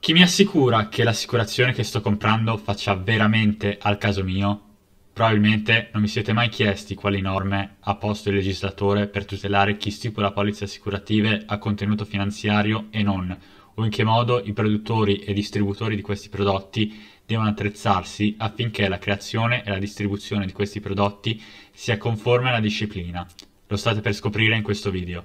Chi mi assicura che l'assicurazione che sto comprando faccia veramente al caso mio? Probabilmente non mi siete mai chiesti quali norme ha posto il legislatore per tutelare chi stipula polizze assicurative a contenuto finanziario e non, o in che modo i produttori e distributori di questi prodotti devono attrezzarsi affinché la creazione e la distribuzione di questi prodotti sia conforme alla disciplina. Lo state per scoprire in questo video.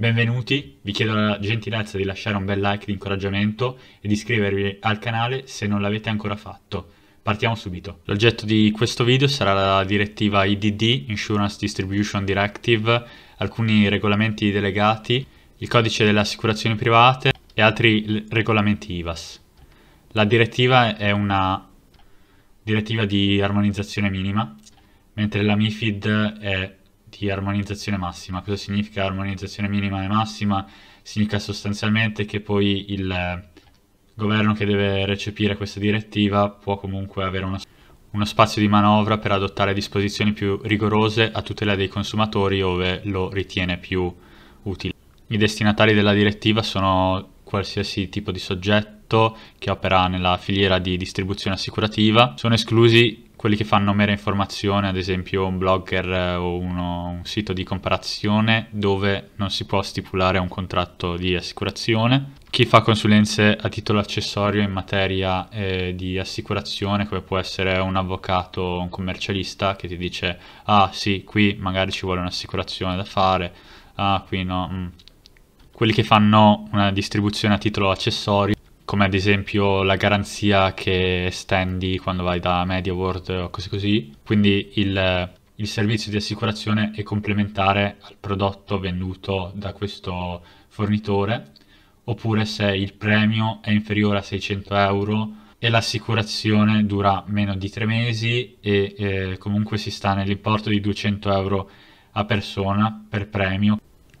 Benvenuti, vi chiedo la gentilezza di lasciare un bel like di incoraggiamento e di iscrivervi al canale se non l'avete ancora fatto. Partiamo subito. L'oggetto di questo video sarà la direttiva IDD, Insurance Distribution Directive, alcuni regolamenti delegati, il codice delle assicurazioni private e altri regolamenti IVAS. La direttiva è una direttiva di armonizzazione minima, mentre la MIFID è di armonizzazione massima. Cosa significa armonizzazione minima e massima? Significa sostanzialmente che poi il eh, governo che deve recepire questa direttiva può comunque avere una, uno spazio di manovra per adottare disposizioni più rigorose a tutela dei consumatori ove lo ritiene più utile. I destinatari della direttiva sono qualsiasi tipo di soggetto che opera nella filiera di distribuzione assicurativa. Sono esclusi quelli che fanno mera informazione, ad esempio un blogger eh, o uno, un sito di comparazione dove non si può stipulare un contratto di assicurazione. Chi fa consulenze a titolo accessorio in materia eh, di assicurazione, come può essere un avvocato o un commercialista che ti dice ah sì, qui magari ci vuole un'assicurazione da fare, ah qui no. Mm. Quelli che fanno una distribuzione a titolo accessorio come ad esempio la garanzia che estendi quando vai da MediaWorld o cose così. Quindi il, il servizio di assicurazione è complementare al prodotto venduto da questo fornitore, oppure se il premio è inferiore a 600 euro e l'assicurazione dura meno di tre mesi e eh, comunque si sta nell'importo di 200 euro a persona per premio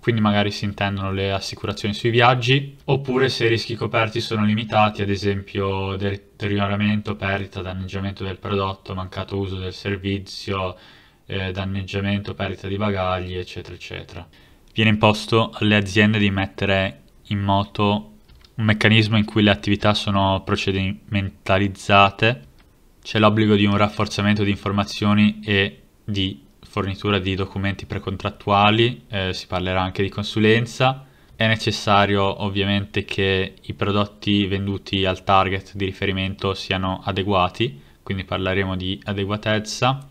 quindi magari si intendono le assicurazioni sui viaggi, oppure se i rischi coperti sono limitati, ad esempio deterioramento, perdita, danneggiamento del prodotto, mancato uso del servizio, eh, danneggiamento, perdita di bagagli, eccetera, eccetera. Viene imposto alle aziende di mettere in moto un meccanismo in cui le attività sono procedimentalizzate, c'è l'obbligo di un rafforzamento di informazioni e di fornitura di documenti precontrattuali, eh, si parlerà anche di consulenza. È necessario ovviamente che i prodotti venduti al target di riferimento siano adeguati, quindi parleremo di adeguatezza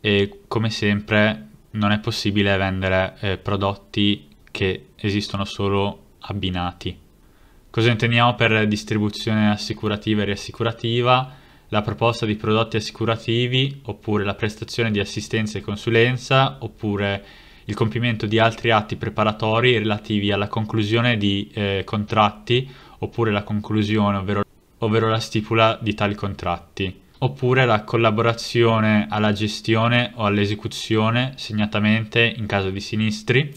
e come sempre non è possibile vendere eh, prodotti che esistono solo abbinati. Cosa intendiamo per distribuzione assicurativa e riassicurativa? la proposta di prodotti assicurativi, oppure la prestazione di assistenza e consulenza, oppure il compimento di altri atti preparatori relativi alla conclusione di eh, contratti, oppure la conclusione, ovvero, ovvero la stipula di tali contratti oppure la collaborazione alla gestione o all'esecuzione, segnatamente in caso di sinistri,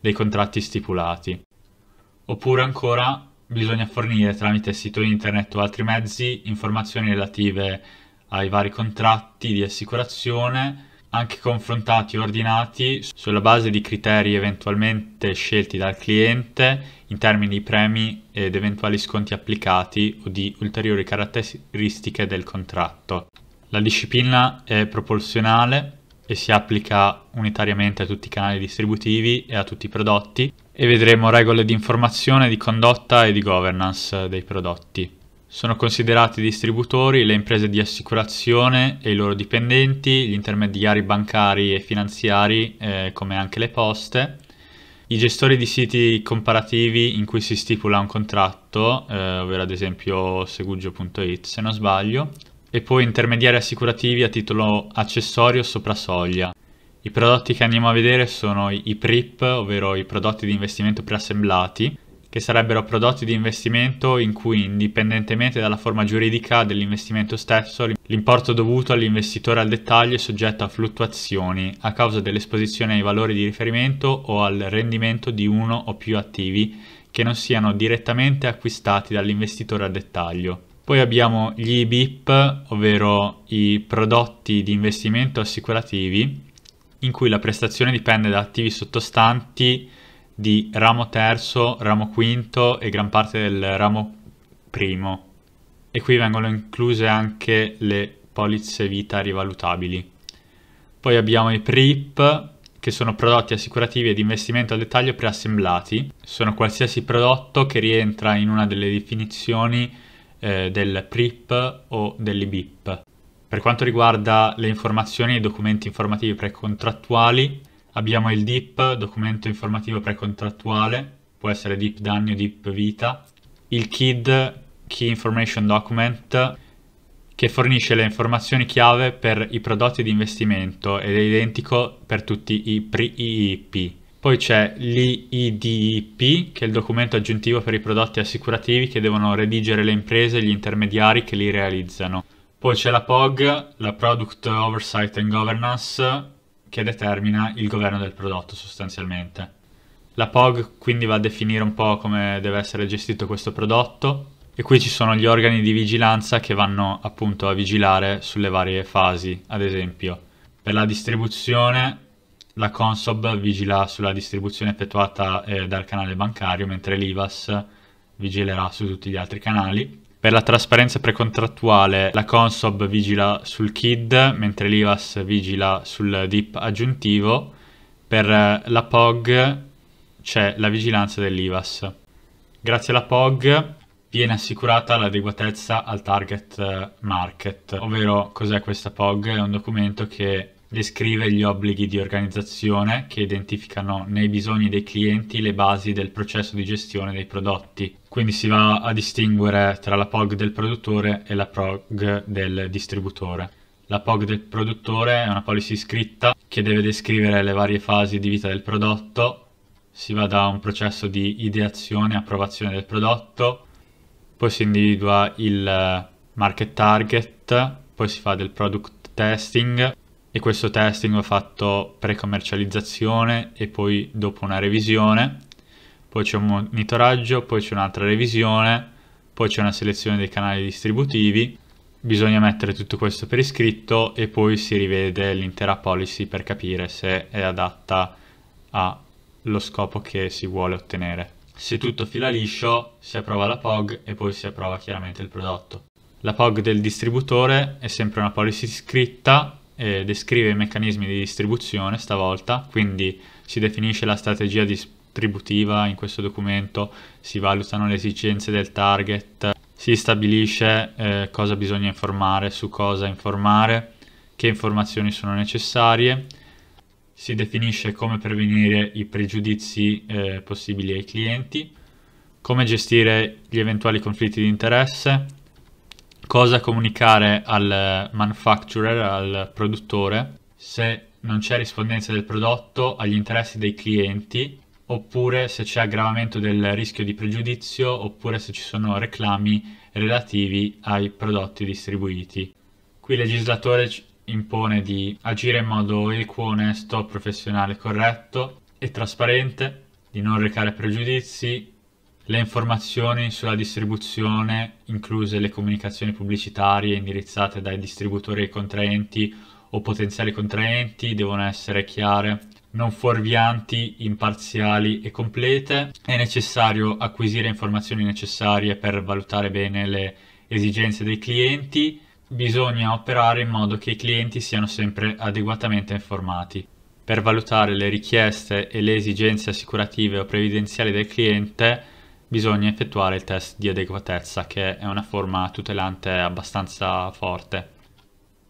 dei contratti stipulati. Oppure ancora bisogna fornire tramite sito internet o altri mezzi informazioni relative ai vari contratti di assicurazione, anche confrontati e ordinati sulla base di criteri eventualmente scelti dal cliente in termini di premi ed eventuali sconti applicati o di ulteriori caratteristiche del contratto. La disciplina è proporzionale e si applica unitariamente a tutti i canali distributivi e a tutti i prodotti e vedremo regole di informazione, di condotta e di governance dei prodotti. Sono considerati distributori le imprese di assicurazione e i loro dipendenti, gli intermediari bancari e finanziari eh, come anche le poste, i gestori di siti comparativi in cui si stipula un contratto, eh, ovvero ad esempio segugio.it se non sbaglio, e poi intermediari assicurativi a titolo accessorio sopra soglia. I prodotti che andiamo a vedere sono i PRIP, ovvero i prodotti di investimento preassemblati, che sarebbero prodotti di investimento in cui, indipendentemente dalla forma giuridica dell'investimento stesso, l'importo dovuto all'investitore al dettaglio è soggetto a fluttuazioni a causa dell'esposizione ai valori di riferimento o al rendimento di uno o più attivi che non siano direttamente acquistati dall'investitore al dettaglio. Poi abbiamo gli IBIP, ovvero i prodotti di investimento assicurativi, in cui la prestazione dipende da attivi sottostanti di ramo terzo, ramo quinto e gran parte del ramo primo. E qui vengono incluse anche le polizze vita rivalutabili. Poi abbiamo i PRIP, che sono prodotti assicurativi ed investimento a dettaglio preassemblati. Sono qualsiasi prodotto che rientra in una delle definizioni eh, del PRIP o dell'IBIP. Per quanto riguarda le informazioni e i documenti informativi precontrattuali, abbiamo il DIP, documento informativo precontrattuale, può essere DIP danni o DIP vita, il KID, Key Information Document, che fornisce le informazioni chiave per i prodotti di investimento ed è identico per tutti i PRIIP. Poi c'è l'IDIP, che è il documento aggiuntivo per i prodotti assicurativi che devono redigere le imprese e gli intermediari che li realizzano. Poi c'è la POG, la Product Oversight and Governance, che determina il governo del prodotto sostanzialmente. La POG quindi va a definire un po' come deve essere gestito questo prodotto e qui ci sono gli organi di vigilanza che vanno appunto a vigilare sulle varie fasi, ad esempio per la distribuzione la Consob vigila sulla distribuzione effettuata eh, dal canale bancario, mentre l'IVAS vigilerà su tutti gli altri canali. Per la trasparenza precontrattuale la Consob vigila sul KID, mentre l'IVAS vigila sul DIP aggiuntivo. Per eh, la POG c'è la vigilanza dell'IVAS. Grazie alla POG viene assicurata l'adeguatezza al target eh, market, ovvero cos'è questa POG? È un documento che descrive gli obblighi di organizzazione che identificano nei bisogni dei clienti le basi del processo di gestione dei prodotti. Quindi si va a distinguere tra la POG del produttore e la POG del distributore. La POG del produttore è una policy scritta che deve descrivere le varie fasi di vita del prodotto. Si va da un processo di ideazione e approvazione del prodotto, poi si individua il eh, market target, poi si fa del product testing, e questo testing va fatto pre-commercializzazione e poi dopo una revisione, poi c'è un monitoraggio, poi c'è un'altra revisione, poi c'è una selezione dei canali distributivi, bisogna mettere tutto questo per iscritto e poi si rivede l'intera policy per capire se è adatta allo scopo che si vuole ottenere. Se tutto fila liscio si approva la POG e poi si approva chiaramente il prodotto. La POG del distributore è sempre una policy scritta eh, descrive i meccanismi di distribuzione stavolta, quindi si definisce la strategia distributiva in questo documento, si valutano le esigenze del target, si stabilisce eh, cosa bisogna informare, su cosa informare, che informazioni sono necessarie, si definisce come prevenire i pregiudizi eh, possibili ai clienti, come gestire gli eventuali conflitti di interesse, cosa comunicare al manufacturer, al produttore, se non c'è rispondenza del prodotto agli interessi dei clienti, oppure se c'è aggravamento del rischio di pregiudizio, oppure se ci sono reclami relativi ai prodotti distribuiti. Qui il legislatore impone di agire in modo equo, onesto, professionale, corretto e trasparente, di non recare pregiudizi, le informazioni sulla distribuzione, incluse le comunicazioni pubblicitarie indirizzate dai distributori e contraenti o potenziali contraenti, devono essere chiare, non fuorvianti, imparziali e complete. È necessario acquisire informazioni necessarie per valutare bene le esigenze dei clienti. Bisogna operare in modo che i clienti siano sempre adeguatamente informati. Per valutare le richieste e le esigenze assicurative o previdenziali del cliente bisogna effettuare il test di adeguatezza che è una forma tutelante abbastanza forte.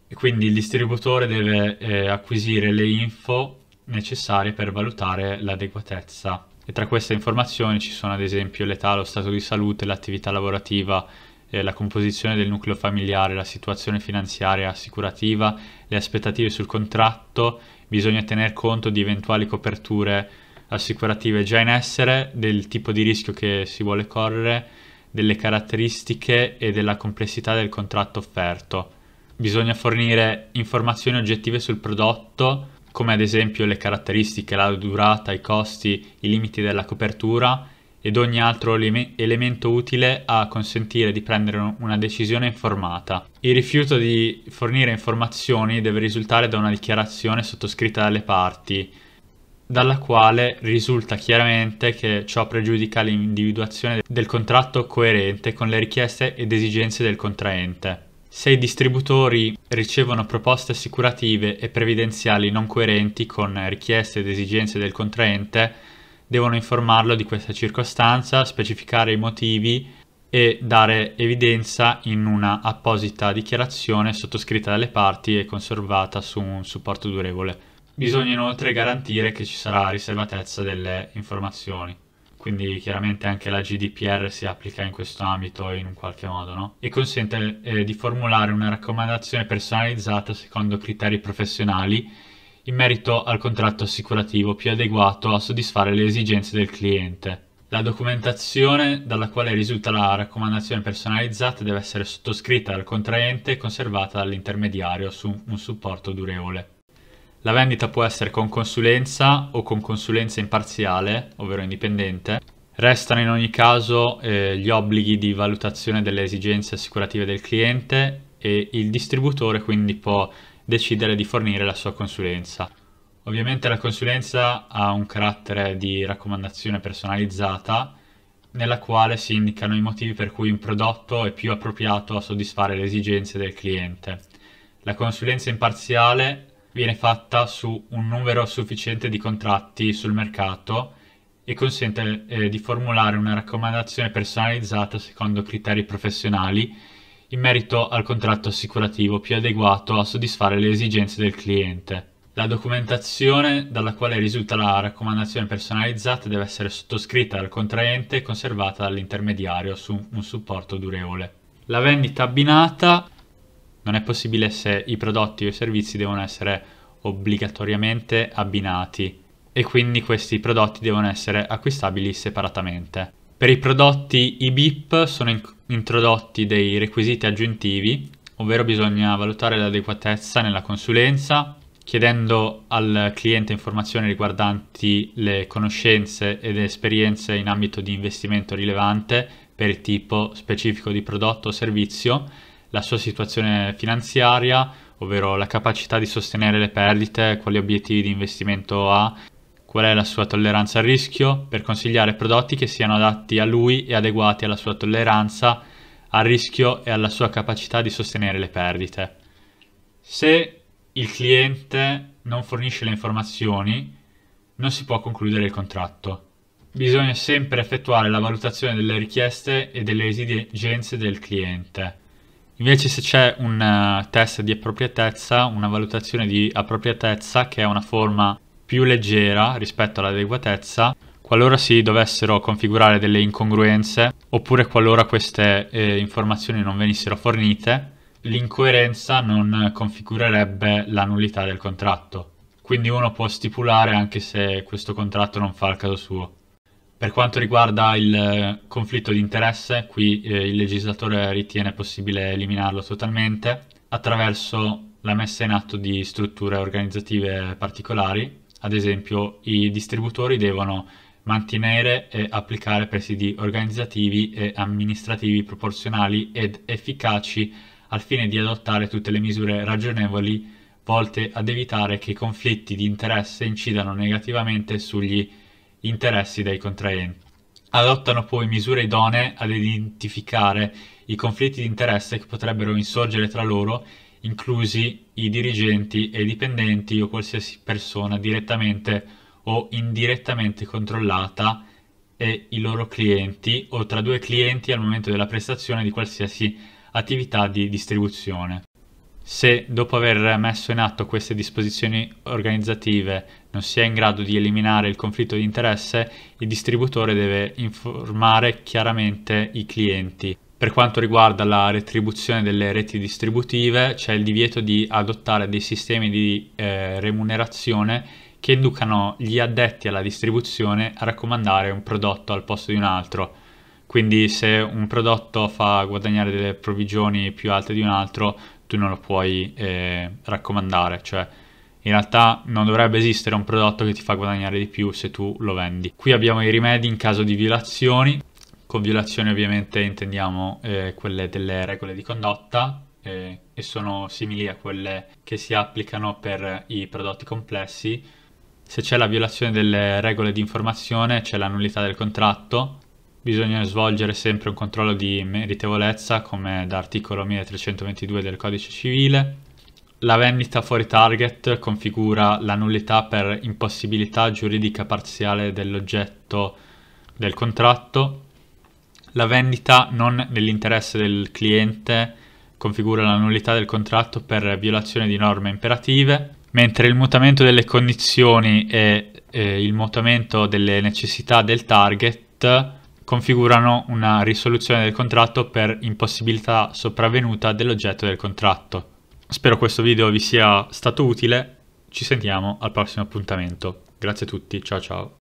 E quindi il distributore deve eh, acquisire le info necessarie per valutare l'adeguatezza. E tra queste informazioni ci sono ad esempio l'età, lo stato di salute, l'attività lavorativa, eh, la composizione del nucleo familiare, la situazione finanziaria assicurativa, le aspettative sul contratto, bisogna tener conto di eventuali coperture assicurative già in essere, del tipo di rischio che si vuole correre, delle caratteristiche e della complessità del contratto offerto. Bisogna fornire informazioni oggettive sul prodotto, come ad esempio le caratteristiche, la durata, i costi, i limiti della copertura ed ogni altro elemento utile a consentire di prendere una decisione informata. Il rifiuto di fornire informazioni deve risultare da una dichiarazione sottoscritta dalle parti, dalla quale risulta chiaramente che ciò pregiudica l'individuazione del contratto coerente con le richieste ed esigenze del contraente. Se i distributori ricevono proposte assicurative e previdenziali non coerenti con richieste ed esigenze del contraente, devono informarlo di questa circostanza, specificare i motivi e dare evidenza in una apposita dichiarazione sottoscritta dalle parti e conservata su un supporto durevole. Bisogna inoltre garantire che ci sarà riservatezza delle informazioni quindi chiaramente anche la GDPR si applica in questo ambito in un qualche modo, no? E consente eh, di formulare una raccomandazione personalizzata secondo criteri professionali in merito al contratto assicurativo più adeguato a soddisfare le esigenze del cliente. La documentazione dalla quale risulta la raccomandazione personalizzata deve essere sottoscritta dal contraente e conservata dall'intermediario su un supporto durevole. La vendita può essere con consulenza o con consulenza imparziale, ovvero indipendente. Restano in ogni caso eh, gli obblighi di valutazione delle esigenze assicurative del cliente e il distributore quindi può decidere di fornire la sua consulenza. Ovviamente la consulenza ha un carattere di raccomandazione personalizzata nella quale si indicano i motivi per cui un prodotto è più appropriato a soddisfare le esigenze del cliente. La consulenza imparziale viene fatta su un numero sufficiente di contratti sul mercato e consente eh, di formulare una raccomandazione personalizzata secondo criteri professionali in merito al contratto assicurativo più adeguato a soddisfare le esigenze del cliente. La documentazione dalla quale risulta la raccomandazione personalizzata deve essere sottoscritta dal contraente e conservata dall'intermediario su un supporto durevole. La vendita abbinata non è possibile se i prodotti o i servizi devono essere obbligatoriamente abbinati e quindi questi prodotti devono essere acquistabili separatamente. Per i prodotti i BIP sono in introdotti dei requisiti aggiuntivi, ovvero bisogna valutare l'adeguatezza nella consulenza, chiedendo al cliente informazioni riguardanti le conoscenze ed esperienze in ambito di investimento rilevante per il tipo specifico di prodotto o servizio la sua situazione finanziaria, ovvero la capacità di sostenere le perdite, quali obiettivi di investimento ha, qual è la sua tolleranza al rischio, per consigliare prodotti che siano adatti a lui e adeguati alla sua tolleranza al rischio e alla sua capacità di sostenere le perdite. Se il cliente non fornisce le informazioni, non si può concludere il contratto. Bisogna sempre effettuare la valutazione delle richieste e delle esigenze del cliente Invece se c'è un eh, test di appropriatezza, una valutazione di appropriatezza che è una forma più leggera rispetto all'adeguatezza, qualora si dovessero configurare delle incongruenze oppure qualora queste eh, informazioni non venissero fornite, l'incoerenza non configurerebbe la nullità del contratto. Quindi uno può stipulare anche se questo contratto non fa il caso suo. Per quanto riguarda il eh, conflitto di interesse, qui eh, il legislatore ritiene possibile eliminarlo totalmente attraverso la messa in atto di strutture organizzative particolari, ad esempio i distributori devono mantenere e applicare presidi organizzativi e amministrativi proporzionali ed efficaci al fine di adottare tutte le misure ragionevoli volte ad evitare che i conflitti di interesse incidano negativamente sugli interessi dei contraenti. Adottano poi misure idonee ad identificare i conflitti di interesse che potrebbero insorgere tra loro, inclusi i dirigenti e i dipendenti o qualsiasi persona direttamente o indirettamente controllata e i loro clienti o tra due clienti al momento della prestazione di qualsiasi attività di distribuzione. Se dopo aver messo in atto queste disposizioni organizzative non sia in grado di eliminare il conflitto di interesse, il distributore deve informare chiaramente i clienti. Per quanto riguarda la retribuzione delle reti distributive, c'è il divieto di adottare dei sistemi di eh, remunerazione che inducano gli addetti alla distribuzione a raccomandare un prodotto al posto di un altro. Quindi se un prodotto fa guadagnare delle provvigioni più alte di un altro, tu non lo puoi eh, raccomandare, cioè in realtà non dovrebbe esistere un prodotto che ti fa guadagnare di più se tu lo vendi. Qui abbiamo i rimedi in caso di violazioni, con violazioni ovviamente intendiamo eh, quelle delle regole di condotta eh, e sono simili a quelle che si applicano per i prodotti complessi. Se c'è la violazione delle regole di informazione c'è la nullità del contratto, bisogna svolgere sempre un controllo di meritevolezza come da articolo 1322 del codice civile la vendita fuori target configura la nullità per impossibilità giuridica parziale dell'oggetto del contratto. La vendita non nell'interesse del cliente configura la nullità del contratto per violazione di norme imperative, mentre il mutamento delle condizioni e eh, il mutamento delle necessità del target configurano una risoluzione del contratto per impossibilità sopravvenuta dell'oggetto del contratto. Spero questo video vi sia stato utile, ci sentiamo al prossimo appuntamento. Grazie a tutti, ciao ciao.